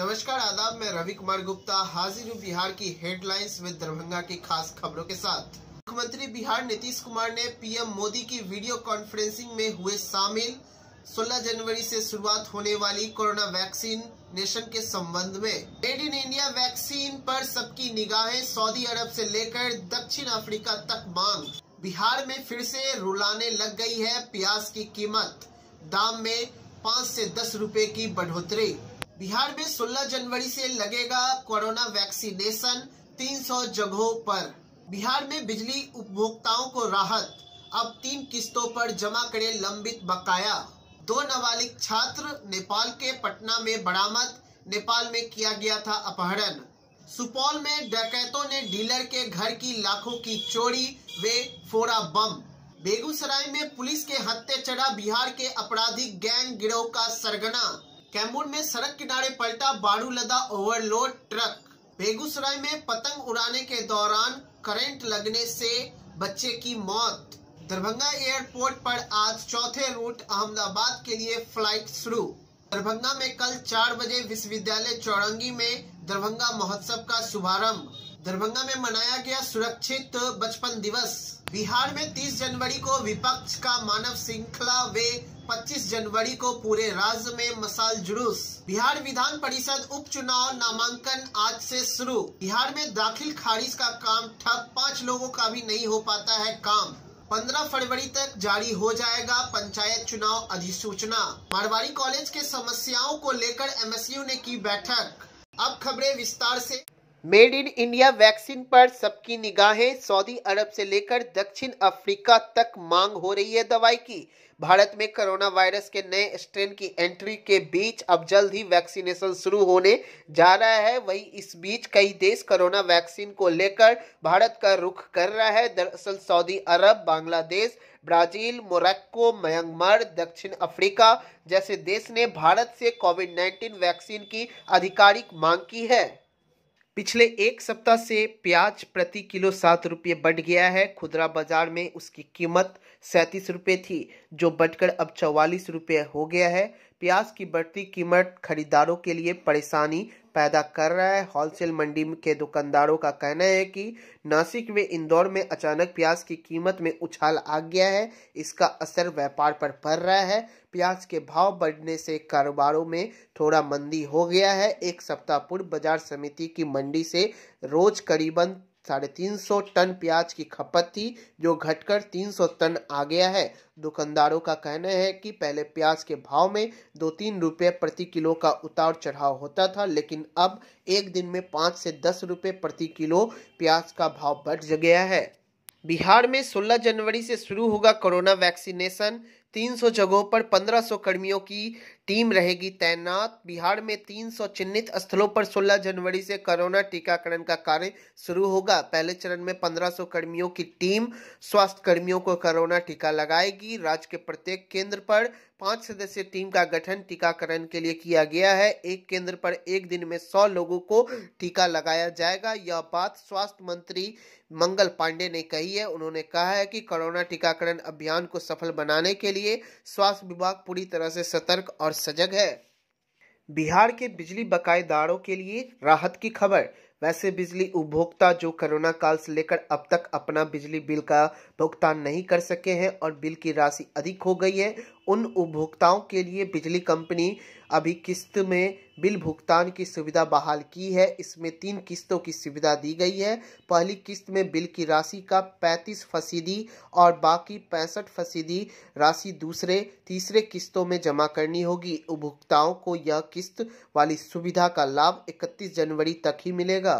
नमस्कार आदाब मैं रवि कुमार गुप्ता हाजिर हूँ बिहार की हेडलाइंस में दरभंगा की खास खबरों के साथ मुख्यमंत्री बिहार नीतीश कुमार ने पीएम मोदी की वीडियो कॉन्फ्रेंसिंग में हुए शामिल 16 जनवरी से शुरुआत होने वाली कोरोना वैक्सीन नेशन के संबंध में मेड इन इंडिया वैक्सीन पर सबकी निगाहें सऊदी अरब से लेकर दक्षिण अफ्रीका तक मांग बिहार में फिर से रुलाने लग गई है प्याज की कीमत दाम में पाँच से दस रुपए की बढ़ोतरी बिहार में 16 जनवरी से लगेगा कोरोना वैक्सीनेशन 300 जगहों पर बिहार में बिजली उपभोक्ताओं को राहत अब तीन किस्तों पर जमा करे लंबित बकाया दो नाबालिग छात्र नेपाल के पटना में बरामद नेपाल में किया गया था अपहरण सुपौल में डकैतों ने डीलर के घर की लाखों की चोरी वे फोड़ा बम बेगूसराय में पुलिस के हत्या चढ़ा बिहार के आपराधिक गैंग गिरोह का सरगना कैमूर में सड़क किनारे पलटा बारू लदा ओवरलोड ट्रक बेगूसराय में पतंग उड़ाने के दौरान करंट लगने से बच्चे की मौत दरभंगा एयरपोर्ट पर आज चौथे रूट अहमदाबाद के लिए फ्लाइट शुरू दरभंगा में कल चार बजे विश्वविद्यालय चौरंगी में दरभंगा महोत्सव का शुभारंभ दरभंगा में मनाया गया सुरक्षित बचपन दिवस बिहार में 30 जनवरी को विपक्ष का मानव श्रृंखला वे 25 जनवरी को पूरे राज्य में मसाल जुलूस बिहार विधान परिषद उपचुनाव नामांकन आज से शुरू बिहार में दाखिल खारिज का काम ठप पाँच लोगों का भी नहीं हो पाता है काम पंद्रह फरवरी तक जारी हो जाएगा पंचायत चुनाव अधिसूचना मारवाड़ी कॉलेज के समस्याओं को लेकर एमएसयू ने की बैठक अब खबरें विस्तार ऐसी मेड इन इंडिया वैक्सीन पर सबकी निगाहें सऊदी अरब से लेकर दक्षिण अफ्रीका तक मांग हो रही है दवाई की भारत में कोरोना वायरस के नए स्ट्रेन की एंट्री के बीच अब जल्द ही वैक्सीनेशन शुरू होने जा रहा है वहीं इस बीच कई देश कोरोना वैक्सीन को लेकर भारत का रुख कर रहा है दरअसल Saudi Arab Bangladesh Brazil Morocco Myanmar दक्षिण अफ्रीका जैसे देश ने भारत से कोविड 19 वैक्सीन की आधिकारिक मांग की है पिछले एक सप्ताह से प्याज प्रति किलो सात रुपये बढ़ गया है खुदरा बाजार में उसकी कीमत सैंतीस रुपये थी जो बढ़कर अब चौवालीस रुपये हो गया है प्याज की बढ़ती कीमत खरीदारों के लिए परेशानी पैदा कर रहा है होलसेल मंडी के दुकानदारों का कहना है कि नासिक व इंदौर में अचानक प्याज की कीमत में उछाल आ गया है इसका असर व्यापार पर पड़ रहा है प्याज के भाव बढ़ने से कारोबारों में थोड़ा मंदी हो गया है एक सप्ताह पूर्व बाजार समिति की मंडी से रोज करीबन साढ़े तीन सौ टन प्याज की खपत थी जो घटकर तीन सौ टन आ गया है दुकानदारों का कहना है कि पहले प्याज के भाव में दो तीन रुपये प्रति किलो का उतार चढ़ाव होता था लेकिन अब एक दिन में पाँच से दस रुपये प्रति किलो प्याज का भाव बढ़ गया है बिहार में 16 जनवरी से शुरू होगा कोरोना वैक्सीनेशन 300 जगहों पर 1500 कर्मियों की टीम रहेगी तैनात बिहार में 300 चिन्हित स्थलों पर 16 जनवरी से कोरोना टीकाकरण का कार्य शुरू होगा पहले चरण में 1500 कर्मियों की टीम स्वास्थ्य कर्मियों को कोरोना टीका लगाएगी राज्य के प्रत्येक केंद्र पर पांच सदस्यीय टीम का गठन टीकाकरण के लिए किया गया है एक केंद्र पर एक दिन में सौ लोगों को टीका लगाया जाएगा यह बात स्वास्थ्य मंत्री मंगल पांडे ने कही है उन्होंने कहा है कि कोरोना टीकाकरण अभियान को सफल बनाने के लिए स्वास्थ्य विभाग पूरी तरह से सतर्क और सजग है बिहार के बिजली बकायेदारों के लिए राहत की खबर वैसे बिजली उपभोक्ता जो कोरोना काल से लेकर अब तक अपना बिजली बिल का भुगतान नहीं कर सके हैं और बिल की राशि अधिक हो गई है उन उपभोक्ताओं के लिए बिजली कंपनी अभी किस्त में बिल भुगतान की सुविधा बहाल की है इसमें तीन किस्तों की सुविधा दी गई है पहली किस्त में बिल की राशि का 35 फसीदी और बाकी पैंसठ फसीदी राशि दूसरे तीसरे किस्तों में जमा करनी होगी उपभोक्ताओं को यह किस्त वाली सुविधा का लाभ 31 जनवरी तक ही मिलेगा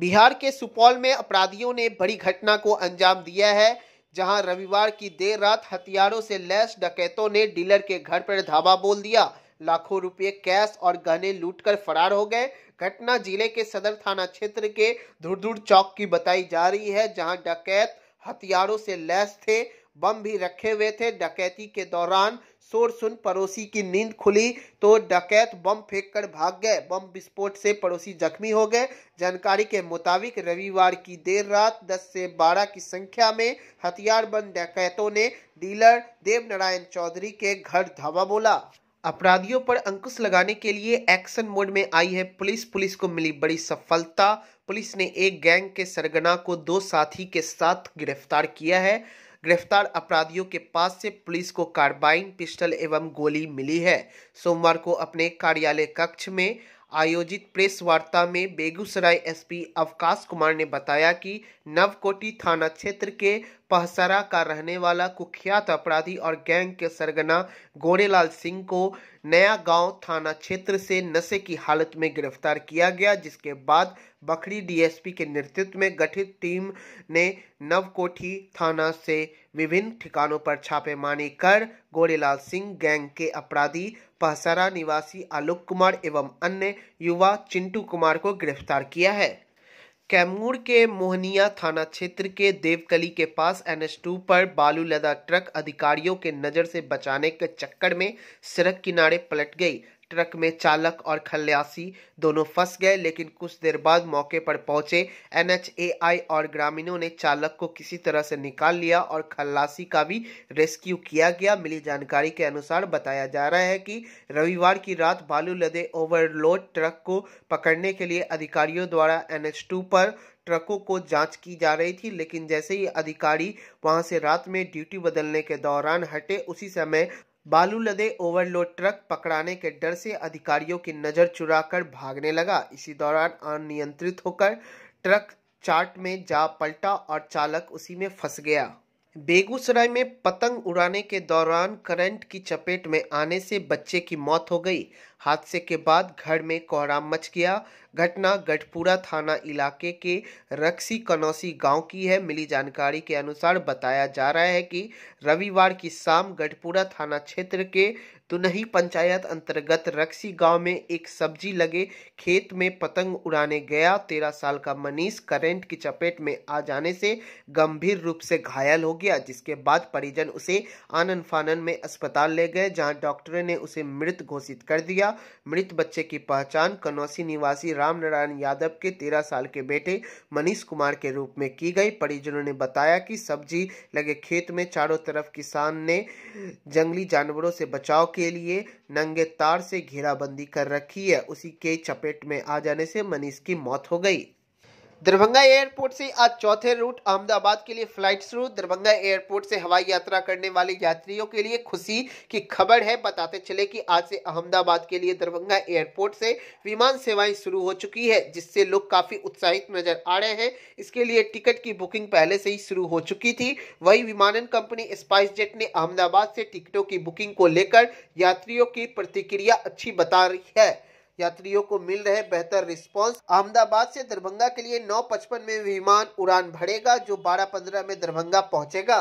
बिहार के सुपौल में अपराधियों ने बड़ी घटना को अंजाम दिया है जहां रविवार की देर रात हथियारों से लैस डकैतों ने डीलर के घर पर धावा बोल दिया लाखों रुपए कैश और गहने लूटकर फरार हो गए घटना जिले के सदर थाना क्षेत्र के धुरधुर चौक की बताई जा रही है जहां डकैत हथियारों से लैस थे बम भी रखे हुए थे डकैती के दौरान शोर सुन पड़ोसी की नींद खुली तो डकैत बम फेंक कर भाग गए बम विस्फोट से पड़ोसी जख्मी हो गए जानकारी के मुताबिक रविवार की देर रात 10 से 12 की संख्या में हथियारबंद डकैतों ने डीलर देव नारायण चौधरी के घर धावा बोला अपराधियों पर अंकुश लगाने के लिए एक्शन मोड में आई है पुलिस पुलिस को मिली बड़ी सफलता पुलिस ने एक गैंग के सरगना को दो साथी के साथ गिरफ्तार किया है गिरफ्तार अपराधियों के पास से पुलिस को कार्बाइन पिस्टल एवं गोली मिली है सोमवार को अपने कार्यालय कक्ष में आयोजित प्रेस वार्ता में बेगूसराय एसपी अवकाश कुमार ने बताया कि नवकोटी थाना क्षेत्र के पहसरा का रहने वाला कुख्यात अपराधी और गैंग के सरगना गोरेलाल सिंह को नया गांव थाना क्षेत्र से नशे की हालत में गिरफ्तार किया गया जिसके बाद बखरी डीएसपी के नेतृत्व में गठित टीम ने नवकोठी थाना से विभिन्न ठिकानों पर छापेमारी कर गोरेलाल सिंह गैंग के अपराधी पहसरा निवासी आलोक कुमार एवं अन्य युवा चिंटू कुमार को गिरफ्तार किया है कैमूर के मोहनिया थाना क्षेत्र के देवकली के पास एस टू पर बालू लदा ट्रक अधिकारियों के नज़र से बचाने के चक्कर में सड़क किनारे पलट गई ट्रक में चालक और खल्यासी दोनों फंस गए लेकिन कुछ देर बाद मौके पर पहुंचे एनएचएआई और ग्रामीणों ने चालक को किसी तरह से निकाल लिया और खल्लासी का भी रेस्क्यू किया गया मिली जानकारी के अनुसार बताया जा रहा है कि रविवार की रात बालू लदे ओवरलोड ट्रक को पकड़ने के लिए अधिकारियों द्वारा एनएच पर ट्रकों को जांच की जा रही थी लेकिन जैसे ही अधिकारी वहां से रात में ड्यूटी बदलने के दौरान हटे उसी समय बालू लदे ओवरलोड ट्रक पकड़ाने के डर से अधिकारियों की नजर चुराकर भागने लगा इसी दौरान अनियंत्रित होकर ट्रक चार्ट में जा पलटा और चालक उसी में फंस गया बेगूसराय में पतंग उड़ाने के दौरान करंट की चपेट में आने से बच्चे की मौत हो गई हादसे के बाद घर में कोहराम मच गया घटना गढ़पुरा थाना इलाके के रक्सी कनौसी गांव की है मिली जानकारी के अनुसार बताया जा रहा है कि रविवार की शाम गढ़पुरा थाना क्षेत्र के दुनही पंचायत अंतर्गत रक्सी गांव में एक सब्जी लगे खेत में पतंग उड़ाने गया तेरह साल का मनीष करंट की चपेट में आ जाने से गंभीर रूप से घायल हो गया जिसके बाद परिजन उसे आनन फानन में अस्पताल ले गए जहाँ डॉक्टरों ने उसे मृत घोषित कर दिया किया मृत बच्चे की पहचान कनौसी निवासी राम नारायण यादव के तेरह साल के बेटे मनीष कुमार के रूप में की गई परिजनों ने बताया कि सब्जी लगे खेत में चारों तरफ किसान ने जंगली जानवरों से बचाव के लिए नंगे तार से घेराबंदी कर रखी है उसी के चपेट में आ जाने से मनीष की मौत हो गई दरभंगा एयरपोर्ट से आज चौथे रूट अहमदाबाद के लिए फ्लाइट शुरू दरभंगा एयरपोर्ट से हवाई यात्रा करने वाले यात्रियों के लिए खुशी की खबर है बताते चले कि आज से अहमदाबाद के लिए दरभंगा एयरपोर्ट से विमान सेवाएं शुरू हो चुकी है जिससे लोग काफी उत्साहित नजर आ रहे हैं इसके लिए टिकट की बुकिंग पहले से ही शुरू हो चुकी थी वही विमानन कंपनी स्पाइस ने अहमदाबाद से टिकटों की बुकिंग को लेकर यात्रियों की प्रतिक्रिया अच्छी बता रही है यात्रियों को मिल रहे बेहतर रिस्पांस अहमदाबाद से दरभंगा के लिए 9:55 में विमान उड़ान भरेगा जो 12:15 में दरभंगा पहुंचेगा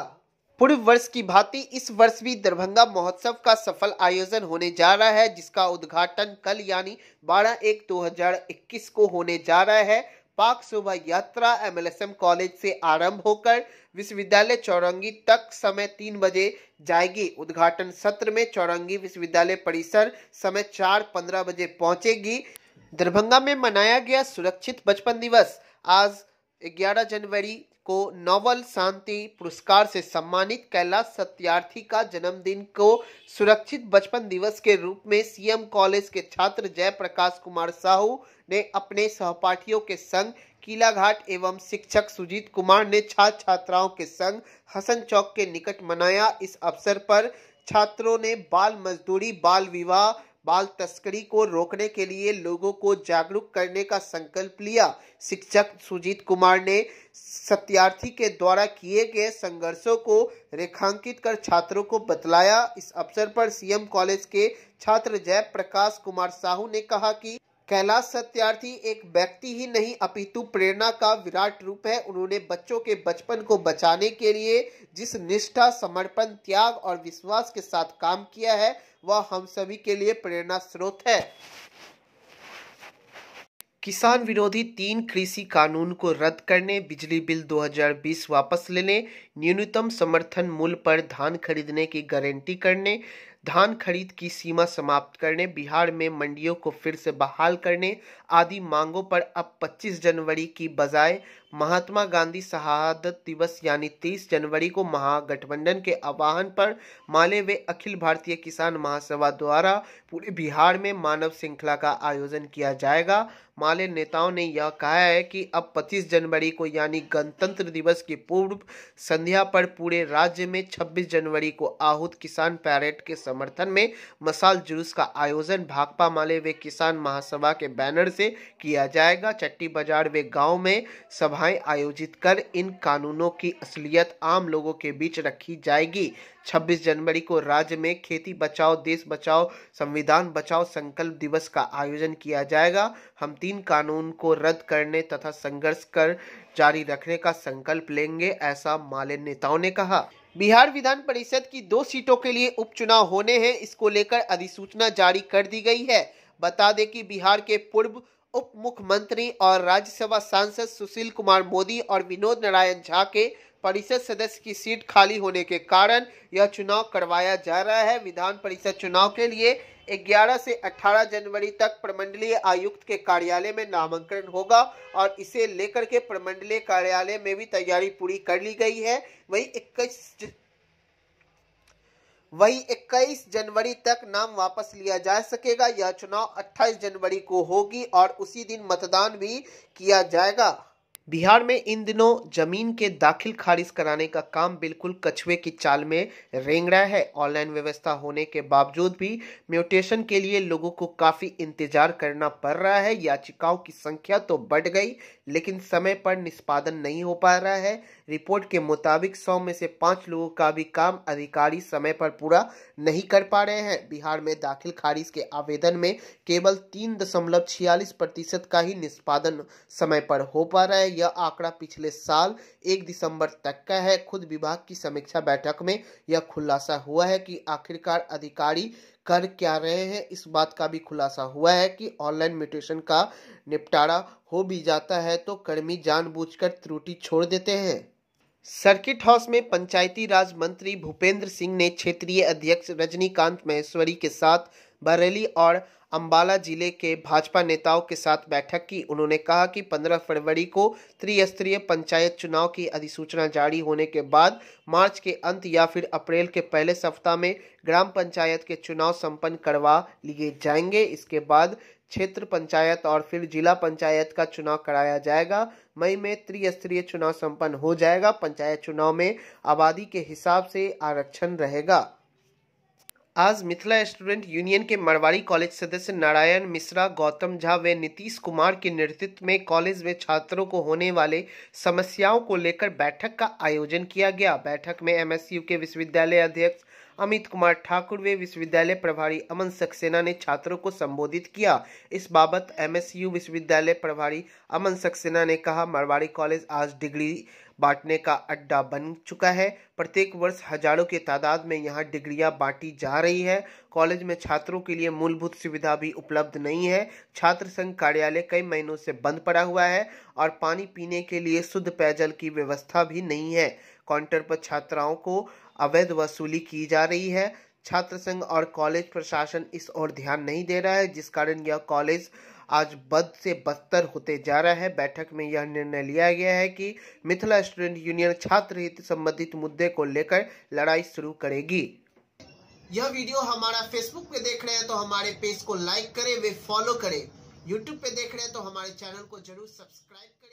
पूर्व वर्ष की भांति इस वर्ष भी दरभंगा महोत्सव का सफल आयोजन होने जा रहा है जिसका उद्घाटन कल यानी 12 एक 2021 को होने जा रहा है पाक शोभा यात्रा एमएलएसएम कॉलेज से आरंभ होकर विश्वविद्यालय चौरंगी तक समय तीन बजे जाएगी उद्घाटन सत्र में चौरंगी विश्वविद्यालय परिसर समय चार पंद्रह बजे पहुंचेगी दरभंगा में मनाया गया सुरक्षित बचपन दिवस आज 11 जनवरी को नोबल शांति पुरस्कार से सम्मानित कैलाश सत्यार्थी का जन्मदिन को सुरक्षित बचपन दिवस के रूप में सीएम कॉलेज के छात्र जयप्रकाश कुमार साहू ने अपने सहपाठियों के संग किला घाट एवं शिक्षक सुजीत कुमार ने छात्र छात्राओं के संग हसन चौक के निकट मनाया इस अवसर पर छात्रों ने बाल मजदूरी बाल विवाह बाल तस्करी को रोकने के लिए लोगों को जागरूक करने का संकल्प लिया शिक्षक सुजीत कुमार ने सत्यार्थी के द्वारा किए गए संघर्षों को रेखांकित कर छात्रों को बतलाया इस अवसर पर सीएम कॉलेज के छात्र जय प्रकाश कुमार साहू ने कहा कि कैलाश सत्यार्थी एक व्यक्ति ही नहीं अपितु प्रेरणा का विराट रूप है उन्होंने बच्चों के बचपन को बचाने के लिए जिस निष्ठा समर्पण त्याग और विश्वास के साथ काम किया है वह हम सभी के लिए प्रेरणा स्रोत है किसान विरोधी तीन कृषि कानून को रद्द करने बिजली बिल 2020 वापस लेने न्यूनतम समर्थन मूल्य पर धान खरीदने की गारंटी करने धान खरीद की सीमा समाप्त करने बिहार में मंडियों को फिर से बहाल करने आदि मांगों पर अब 25 जनवरी की बजाय महात्मा गांधी शहादत दिवस यानी तीस जनवरी को महागठबंधन के आह्वान पर माले हुए अखिल भारतीय किसान महासभा द्वारा पूरे बिहार में मानव श्रृंखला का आयोजन किया जाएगा माले नेताओं ने यह कहा है कि अब 25 जनवरी को यानी गणतंत्र दिवस के पूर्व संध्या पर पूरे राज्य में 26 जनवरी को आहूत किसान पैरेड के समर्थन में मसाल जुलूस का आयोजन भाकपा माले वे किसान महासभा के बैनर से किया जाएगा चट्टी बाजार वे गाँव में सभा सभाएं आयोजित कर इन कानूनों की असलियत आम लोगों के बीच रखी जाएगी 26 जनवरी को राज्य में खेती बचाओ देश बचाओ संविधान बचाओ संकल्प दिवस का आयोजन किया जाएगा हम तीन कानून को रद्द करने तथा संघर्ष कर जारी रखने का संकल्प लेंगे ऐसा माले नेताओं ने कहा बिहार विधान परिषद की दो सीटों के लिए उपचुनाव होने हैं इसको लेकर अधिसूचना जारी कर दी गई है बता दें कि बिहार के पूर्व उप मुख्यमंत्री और राज्यसभा सांसद सुशील कुमार मोदी और विनोद नारायण झा के परिषद सदस्य की सीट खाली होने के कारण यह चुनाव करवाया जा रहा है विधान परिषद चुनाव के लिए 11 से 18 जनवरी तक प्रमंडलीय आयुक्त के कार्यालय में नामांकन होगा और इसे लेकर के प्रमंडलीय कार्यालय में भी तैयारी पूरी कर ली गई है वही इक्कीस वही 21 जनवरी तक नाम वापस लिया जा सकेगा यह चुनाव 28 जनवरी को होगी और उसी दिन मतदान भी किया जाएगा बिहार में इन दिनों जमीन के दाखिल खारिज कराने का काम बिल्कुल कछुए की चाल में रेंग रहा है ऑनलाइन व्यवस्था होने के बावजूद भी म्यूटेशन के लिए लोगों को काफ़ी इंतजार करना पड़ रहा है याचिकाओं की संख्या तो बढ़ गई लेकिन समय पर निष्पादन नहीं हो पा रहा है रिपोर्ट के मुताबिक सौ में से पांच लोगों का भी काम अधिकारी समय पर पूरा नहीं कर पा रहे हैं बिहार में दाखिल खारिज के आवेदन में केवल तीन दशमलव छियालीस प्रतिशत का ही निष्पादन समय पर हो पा रहा है यह आंकड़ा पिछले साल एक दिसंबर तक का है खुद विभाग की समीक्षा बैठक में यह खुलासा हुआ है कि आखिरकार अधिकारी कर क्या रहे हैं इस बात का भी खुलासा हुआ है कि ऑनलाइन म्यूटेशन का निपटारा हो भी जाता है तो कर्मी जानबूझकर त्रुटि छोड़ देते हैं सर्किट हाउस में पंचायती राज मंत्री भूपेंद्र सिंह ने क्षेत्रीय अध्यक्ष रजनीकांत महेश्वरी के साथ बरेली और अम्बाला जिले के भाजपा नेताओं के साथ बैठक की उन्होंने कहा कि 15 फरवरी को त्रिस्तरीय पंचायत चुनाव की अधिसूचना जारी होने के बाद मार्च के अंत या फिर अप्रैल के पहले सप्ताह में ग्राम पंचायत के चुनाव संपन्न करवा लिए जाएंगे इसके बाद क्षेत्र पंचायत और फिर जिला पंचायत का चुनाव कराया जाएगा मई में त्रिस्तरीय चुनाव संपन्न हो जाएगा पंचायत चुनाव में आबादी के हिसाब से आरक्षण रहेगा आज मिथिला स्टूडेंट यूनियन के मरवाड़ी कॉलेज सदस्य नारायण मिश्रा गौतम झा व नीतीश कुमार के नेतृत्व में कॉलेज में छात्रों को होने वाले समस्याओं को लेकर बैठक का आयोजन किया गया बैठक में एमएसयू के विश्वविद्यालय अध्यक्ष अमित कुमार ठाकुर व विश्वविद्यालय प्रभारी अमन सक्सेना ने छात्रों को संबोधित किया इस बाबत एमएसयू विश्वविद्यालय प्रभारी अमन सक्सेना ने कहा मारवाड़ी कॉलेज आज डिग्री बांटने का अड्डा बन चुका है प्रत्येक वर्ष हजारों की तादाद में यहाँ डिग्रियाँ बांटी जा रही है कॉलेज में छात्रों के लिए मूलभूत सुविधा भी उपलब्ध नहीं है छात्र संघ कार्यालय कई महीनों से बंद पड़ा हुआ है और पानी पीने के लिए शुद्ध पेयजल की व्यवस्था भी नहीं है काउंटर पर छात्राओं को अवैध वसूली की जा रही है छात्र संघ और कॉलेज प्रशासन इस ओर ध्यान नहीं दे रहा है जिस कारण यह कॉलेज आज बद से बदतर होते जा रहा है बैठक में यह निर्णय लिया गया है कि मिथिला स्टूडेंट यूनियन छात्र हित संबंधित मुद्दे को लेकर लड़ाई शुरू करेगी यह वीडियो हमारा फेसबुक पे देख रहे हैं तो हमारे पेज को लाइक करें वे फॉलो करें यूट्यूब पे देख रहे हैं तो हमारे चैनल को जरूर सब्सक्राइब करें